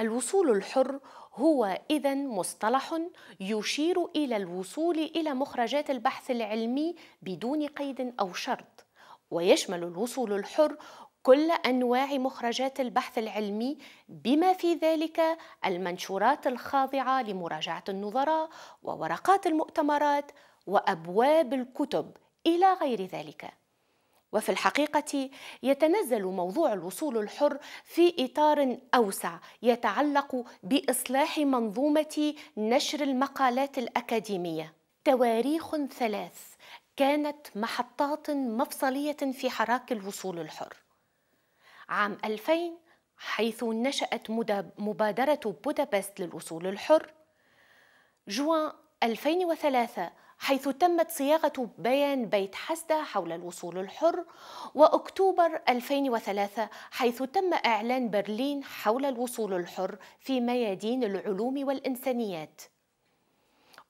الوصول الحر هو اذا مصطلح يشير الى الوصول الى مخرجات البحث العلمي بدون قيد او شرط ويشمل الوصول الحر كل انواع مخرجات البحث العلمي بما في ذلك المنشورات الخاضعه لمراجعه النظراء وورقات المؤتمرات وابواب الكتب الى غير ذلك وفي الحقيقة يتنزل موضوع الوصول الحر في إطار أوسع يتعلق بإصلاح منظومة نشر المقالات الأكاديمية. تواريخ ثلاث كانت محطات مفصلية في حراك الوصول الحر. عام 2000 حيث نشأت مبادرة بودابست للوصول الحر. جوان 2003 حيث تمت صياغة بيان بيت حسدة حول الوصول الحر وأكتوبر 2003 حيث تم إعلان برلين حول الوصول الحر في ميادين العلوم والإنسانيات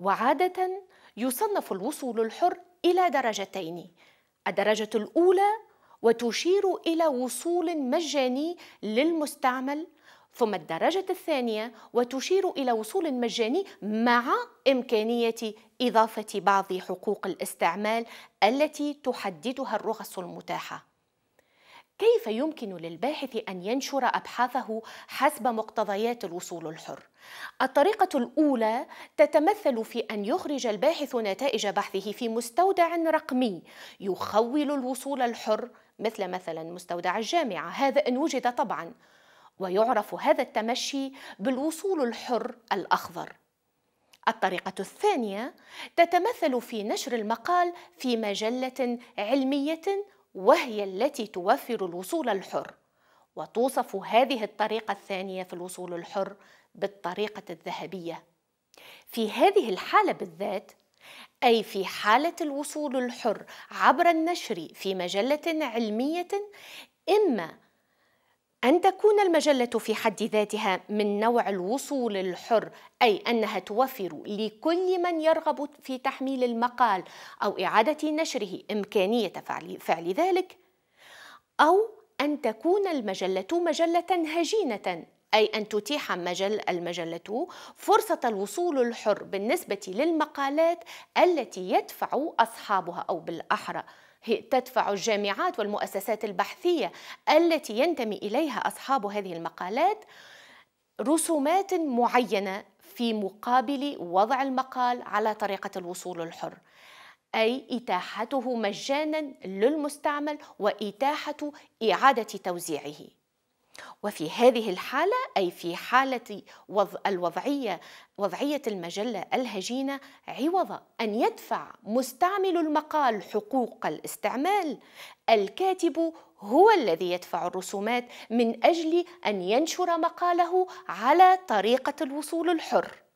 وعادة يصنف الوصول الحر إلى درجتين الدرجة الأولى وتشير إلى وصول مجاني للمستعمل ثم الدرجة الثانية وتشير إلى وصول مجاني مع إمكانية إضافة بعض حقوق الاستعمال التي تحددها الرخص المتاحة كيف يمكن للباحث أن ينشر أبحاثه حسب مقتضيات الوصول الحر؟ الطريقة الأولى تتمثل في أن يخرج الباحث نتائج بحثه في مستودع رقمي يخول الوصول الحر مثل مثلا مستودع الجامعة هذا إن وجد طبعا ويعرف هذا التمشي بالوصول الحر الأخضر الطريقة الثانية تتمثل في نشر المقال في مجلة علمية وهي التي توفر الوصول الحر وتوصف هذه الطريقة الثانية في الوصول الحر بالطريقة الذهبية في هذه الحالة بالذات أي في حالة الوصول الحر عبر النشر في مجلة علمية إما أن تكون المجلة في حد ذاتها من نوع الوصول الحر أي أنها توفر لكل من يرغب في تحميل المقال أو إعادة نشره إمكانية فعل, فعل ذلك أو أن تكون المجلة مجلة هجينة أي أن تتيح مجل المجلة فرصة الوصول الحر بالنسبة للمقالات التي يدفع أصحابها أو بالأحرى تدفع الجامعات والمؤسسات البحثية التي ينتمي إليها أصحاب هذه المقالات رسومات معينة في مقابل وضع المقال على طريقة الوصول الحر أي إتاحته مجانا للمستعمل وإتاحة إعادة توزيعه وفي هذه الحالة أي في حالة وض... الوضعية وضعية المجلة الهجينة عوض أن يدفع مستعمل المقال حقوق الاستعمال الكاتب هو الذي يدفع الرسومات من أجل أن ينشر مقاله على طريقة الوصول الحر